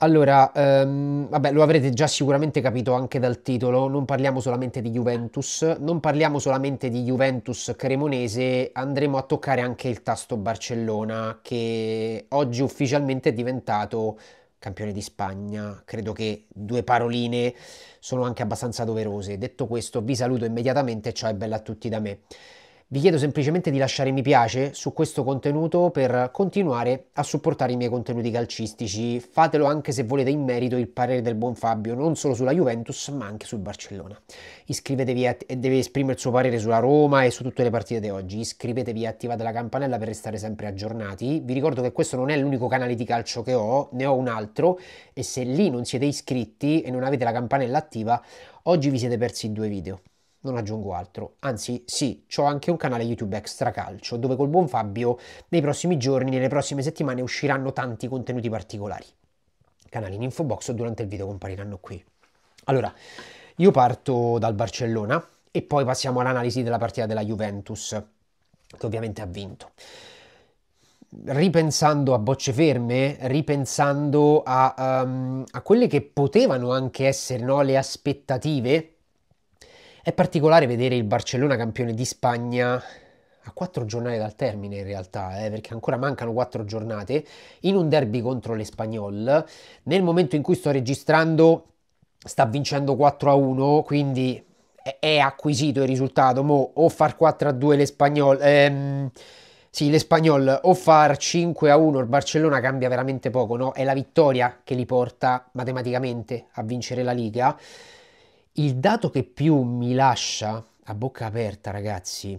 Allora, ehm, vabbè, lo avrete già sicuramente capito anche dal titolo, non parliamo solamente di Juventus, non parliamo solamente di Juventus Cremonese, andremo a toccare anche il tasto Barcellona che oggi ufficialmente è diventato campione di Spagna. Credo che due paroline sono anche abbastanza doverose. Detto questo, vi saluto immediatamente, ciao e bella a tutti da me. Vi chiedo semplicemente di lasciare mi piace su questo contenuto per continuare a supportare i miei contenuti calcistici. Fatelo anche se volete in merito il parere del buon Fabio, non solo sulla Juventus, ma anche sul Barcellona. Iscrivetevi a, e deve esprimere il suo parere sulla Roma e su tutte le partite di oggi. Iscrivetevi e attivate la campanella per restare sempre aggiornati. Vi ricordo che questo non è l'unico canale di calcio che ho, ne ho un altro e se lì non siete iscritti e non avete la campanella attiva, oggi vi siete persi due video non aggiungo altro. Anzi, sì, ho anche un canale YouTube Extra Calcio, dove col buon Fabio nei prossimi giorni, nelle prossime settimane usciranno tanti contenuti particolari. Canali in info box o durante il video compariranno qui. Allora, io parto dal Barcellona e poi passiamo all'analisi della partita della Juventus, che ovviamente ha vinto ripensando a bocce ferme, ripensando a, um, a quelle che potevano anche essere no, le aspettative è particolare vedere il Barcellona campione di Spagna a quattro giornate dal termine in realtà, eh, perché ancora mancano quattro giornate, in un derby contro l'Espagnol. Nel momento in cui sto registrando sta vincendo 4 a 1, quindi è acquisito il risultato, mo o far 4 a 2 l'Espagnol, ehm, sì, l'Espagnol o far 5 a 1 il Barcellona cambia veramente poco, no? È la vittoria che li porta matematicamente a vincere la Liga. Il dato che più mi lascia a bocca aperta, ragazzi,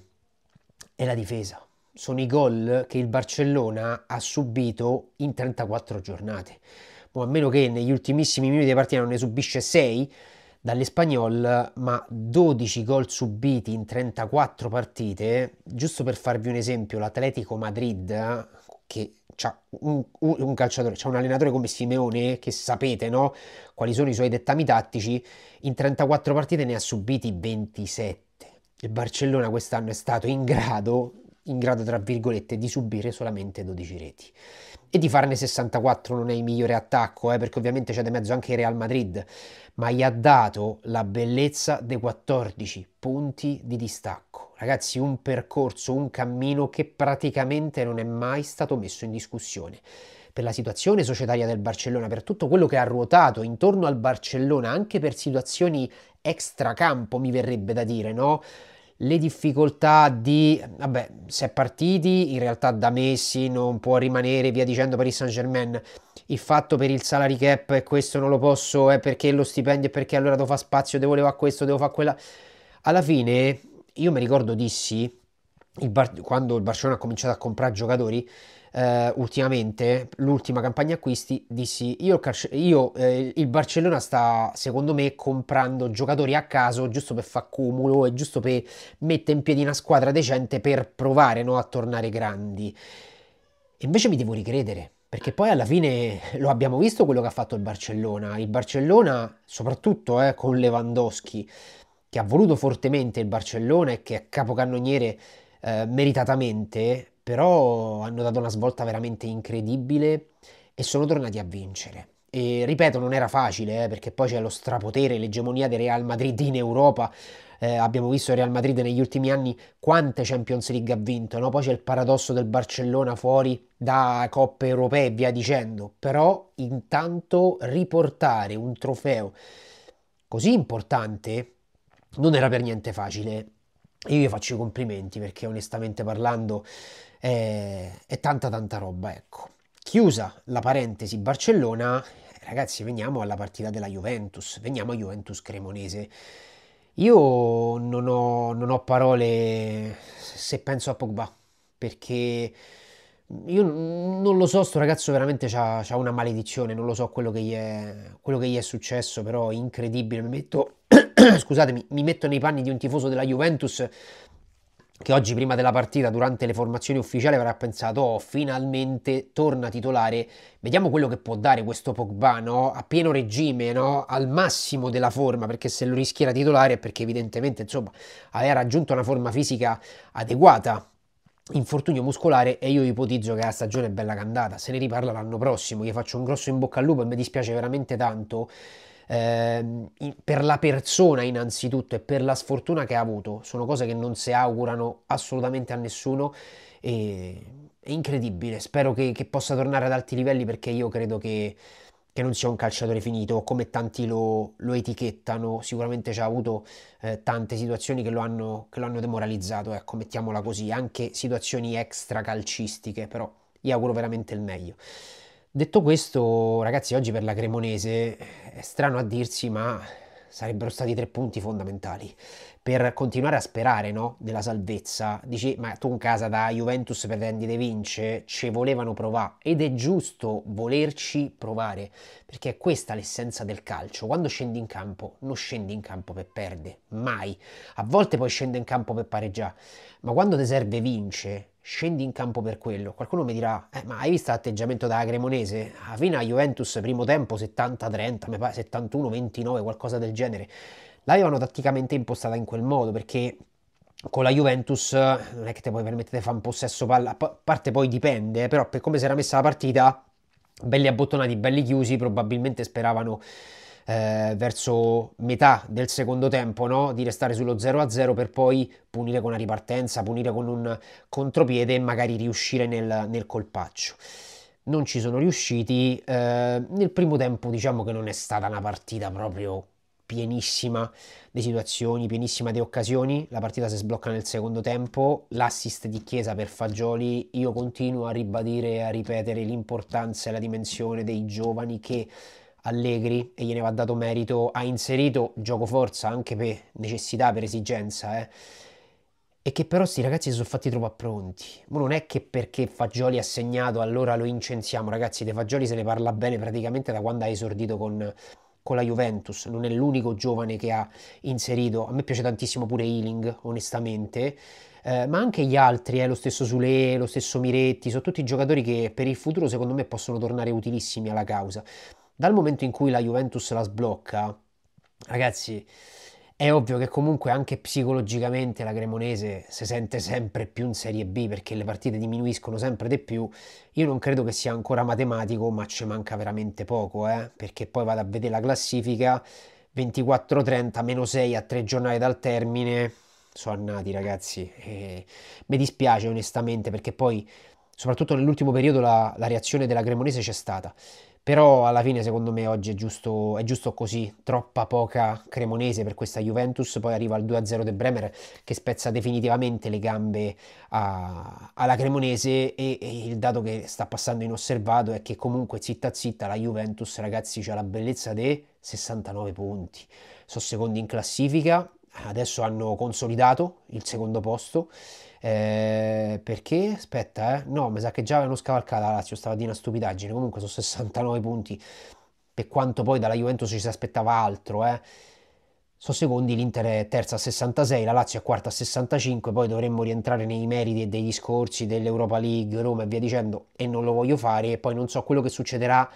è la difesa. Sono i gol che il Barcellona ha subito in 34 giornate. O a meno che negli ultimissimi minuti di partita non ne subisce 6 dall'Espagnol, ma 12 gol subiti in 34 partite. Giusto per farvi un esempio, l'Atletico Madrid, che c'ha un, un, calciatore, c'è un allenatore come Simeone, che sapete no? quali sono i suoi dettami tattici, in 34 partite ne ha subiti 27. Il Barcellona quest'anno è stato in grado in grado, tra virgolette, di subire solamente 12 reti. E di farne 64 non è il migliore attacco, eh, perché ovviamente c'è di mezzo anche il Real Madrid, ma gli ha dato la bellezza dei 14 punti di distacco. Ragazzi, un percorso, un cammino che praticamente non è mai stato messo in discussione per la situazione societaria del Barcellona, per tutto quello che ha ruotato intorno al Barcellona, anche per situazioni extracampo, mi verrebbe da dire, no? le difficoltà di, vabbè, si è partiti in realtà da Messi, non può rimanere via dicendo Paris Saint Germain. Il fatto per il salary cap e questo non lo posso, è perché lo stipendio è perché allora devo fare spazio, devo levare questo, devo fare quella. Alla fine, io mi ricordo dissi, il Bar- quando il Barcellona ha cominciato a comprare giocatori, eh, ultimamente, l'ultima campagna acquisti, dissi io, io eh, il Barcellona sta secondo me comprando giocatori a caso giusto per far cumulo e giusto per mettere in piedi una squadra decente per provare no, a tornare grandi. E invece mi devo ricredere. Perché poi alla fine lo abbiamo visto quello che ha fatto il Barcellona. Il Barcellona, soprattutto eh, con Lewandowski, che ha voluto fortemente il Barcellona e che è capocannoniere eh, meritatamente, però hanno dato una svolta veramente incredibile e sono tornati a vincere. E ripeto, non era facile, eh, perché poi c'è lo strapotere, l'egemonia del Real Madrid in Europa. Eh, abbiamo visto il Real Madrid negli ultimi anni quante Champions League ha vinto, no? poi c'è il paradosso del Barcellona fuori da coppe europee e via dicendo, però intanto riportare un trofeo così importante non era per niente facile io gli faccio i complimenti perché onestamente parlando è, è tanta tanta roba, ecco. Chiusa la parentesi Barcellona, ragazzi veniamo alla partita della Juventus, veniamo a Juventus Cremonese. Io non ho, non ho parole se penso a Pogba, perché io non lo so, sto ragazzo veramente ha una maledizione, non lo so quello che gli è, quello che gli è successo, però incredibile, mi metto scusatemi, mi metto nei panni di un tifoso della Juventus che oggi prima della partita durante le formazioni ufficiali avrà pensato oh, finalmente torna titolare vediamo quello che può dare questo Pogba no? a pieno regime no? al massimo della forma perché se lo rischiera titolare è perché evidentemente insomma aveva raggiunto una forma fisica adeguata infortunio muscolare e io ipotizzo che la stagione è bella candata se ne riparla l'anno prossimo gli faccio un grosso in bocca al lupo e mi dispiace veramente tanto eh, per la persona innanzitutto e per la sfortuna che ha avuto. Sono cose che non si augurano assolutamente a nessuno e è incredibile. Spero che, che possa tornare ad alti livelli perché io credo che, che non sia un calciatore finito come tanti lo, lo etichettano. Sicuramente ci ha avuto eh, tante situazioni che lo hanno, che lo hanno demoralizzato, ecco, mettiamola così, anche situazioni extra calcistiche, però gli auguro veramente il meglio. Detto questo, ragazzi, oggi per la Cremonese eh, è strano a dirsi, ma sarebbero stati tre punti fondamentali per continuare a sperare no? della salvezza. Dici, ma tu in casa da Juventus pretendi di vincere, ci volevano provare ed è giusto volerci provare, perché è questa l'essenza del calcio. Quando scendi in campo, non scendi in campo per perdere, mai. A volte poi scendi in campo per pareggiare, ma quando ti serve vince, scendi in campo per quello. Qualcuno mi dirà, eh, ma hai visto l'atteggiamento da Cremonese? A fine a Juventus primo tempo 70-30, 71-29, qualcosa del genere l'avevano tatticamente impostata in quel modo perché con la Juventus eh, non è che te puoi permettere di fare un possesso palla, a parte poi dipende, eh, però per come si era messa la partita, belli abbottonati, belli chiusi, probabilmente speravano eh, verso metà del secondo tempo no? di restare sullo 0-0 per poi punire con una ripartenza, punire con un contropiede e magari riuscire nel, nel colpaccio non ci sono riusciti. Eh, nel primo tempo diciamo che non è stata una partita proprio pienissima di situazioni, pienissima di occasioni. La partita si sblocca nel secondo tempo. L'assist di Chiesa per Fagioli. Io continuo a ribadire e a ripetere l'importanza e la dimensione dei giovani che Allegri, e gliene va dato merito, ha inserito gioco forza anche per necessità, per esigenza. Eh. E che però sti ragazzi si sono fatti troppo pronti. Ma non è che perché Fagioli ha segnato allora lo incensiamo, ragazzi. De Fagioli se ne parla bene praticamente da quando ha esordito con con la Juventus, non è l'unico giovane che ha inserito, a me piace tantissimo pure Ealing onestamente, eh, ma anche gli altri, eh, lo stesso Sule, lo stesso Miretti, sono tutti giocatori che per il futuro secondo me possono tornare utilissimi alla causa. Dal momento in cui la Juventus la sblocca, ragazzi, è ovvio che comunque anche psicologicamente la Cremonese si sente sempre più in Serie B perché le partite diminuiscono sempre di più. Io non credo che sia ancora matematico, ma ci manca veramente poco, eh? perché poi vado a vedere la classifica 24-30, meno 6 a 3 giornate dal termine. Sono annati ragazzi, e mi dispiace onestamente perché poi soprattutto nell'ultimo periodo la, la reazione della Cremonese c'è stata. Però alla fine secondo me oggi è giusto, è giusto così, troppa poca cremonese per questa Juventus, poi arriva il 2-0 del Bremer che spezza definitivamente le gambe a, alla cremonese e, e, il dato che sta passando inosservato è che comunque zitta zitta la Juventus ragazzi c'ha la bellezza dei 69 punti, sono secondi in classifica, adesso hanno consolidato il secondo posto. Eh, perché? Aspetta, eh. no, mi sa che già avevano scavalcato la Lazio, stava di una stupidaggine. Comunque sono 69 punti, per quanto poi dalla Juventus ci si aspettava altro, eh sono secondi, l'Inter è terza a 66, la Lazio è quarta a 65, poi dovremmo rientrare nei meriti e dei discorsi dell'Europa League, Roma e via dicendo, e non lo voglio fare, e poi non so quello che succederà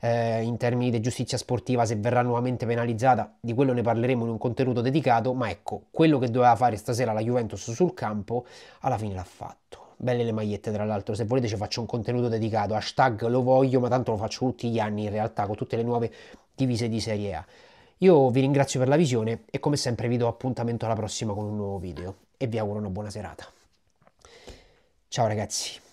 eh, in termini di giustizia sportiva, se verrà nuovamente penalizzata, di quello ne parleremo in un contenuto dedicato, ma ecco, quello che doveva fare stasera la Juventus sul campo, alla fine l'ha fatto. Belle le magliette, tra l'altro, se volete ci faccio un contenuto dedicato, hashtag lo voglio, ma tanto lo faccio tutti gli anni in realtà, con tutte le nuove divise di Serie A. Io vi ringrazio per la visione e come sempre vi do appuntamento alla prossima con un nuovo video e vi auguro una buona serata. Ciao ragazzi!